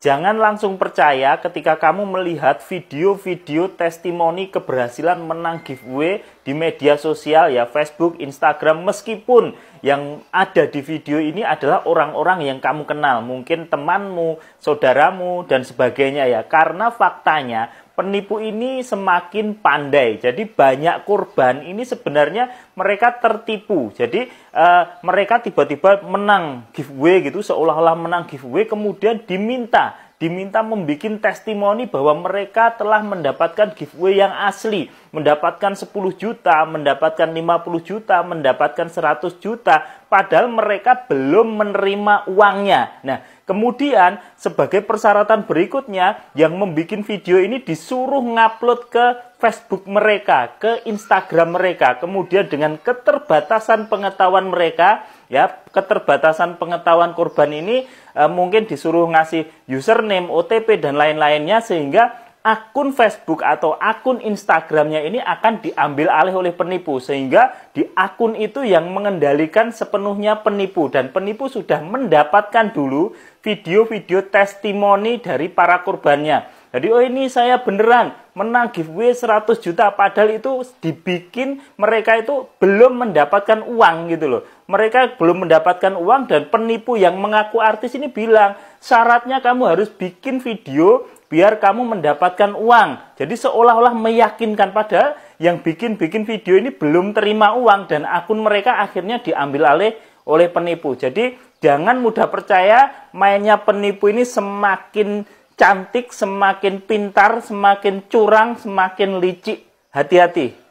Jangan langsung percaya ketika kamu melihat video-video testimoni keberhasilan menang giveaway di media sosial ya Facebook, Instagram meskipun yang ada di video ini adalah orang-orang yang kamu kenal, mungkin temanmu, saudaramu dan sebagainya ya. Karena faktanya penipu ini semakin pandai. Jadi banyak korban ini sebenarnya mereka tertipu. Jadi eh, mereka tiba-tiba menang giveaway gitu seolah-olah menang giveaway kemudian diminta diminta membuat testimoni bahwa mereka telah mendapatkan giveaway yang asli, mendapatkan 10 juta, mendapatkan 50 juta, mendapatkan 100 juta, padahal mereka belum menerima uangnya. Nah, kemudian sebagai persyaratan berikutnya yang membuat video ini disuruh ngupload ke Facebook mereka, ke Instagram mereka. Kemudian dengan keterbatasan pengetahuan mereka, ya, keterbatasan pengetahuan korban ini Eh, mungkin disuruh ngasih username, OTP dan lain-lainnya sehingga akun Facebook atau akun Instagramnya ini akan diambil alih oleh penipu sehingga di akun itu yang mengendalikan sepenuhnya penipu dan penipu sudah mendapatkan dulu video-video testimoni dari para korbannya jadi oh ini saya beneran menang giveaway 100 juta padahal itu dibikin mereka itu belum mendapatkan uang gitu loh. Mereka belum mendapatkan uang dan penipu yang mengaku artis ini bilang syaratnya kamu harus bikin video biar kamu mendapatkan uang. Jadi seolah-olah meyakinkan padahal yang bikin-bikin video ini belum terima uang dan akun mereka akhirnya diambil alih oleh penipu. Jadi jangan mudah percaya mainnya penipu ini semakin cantik, semakin pintar, semakin curang, semakin licik. Hati-hati.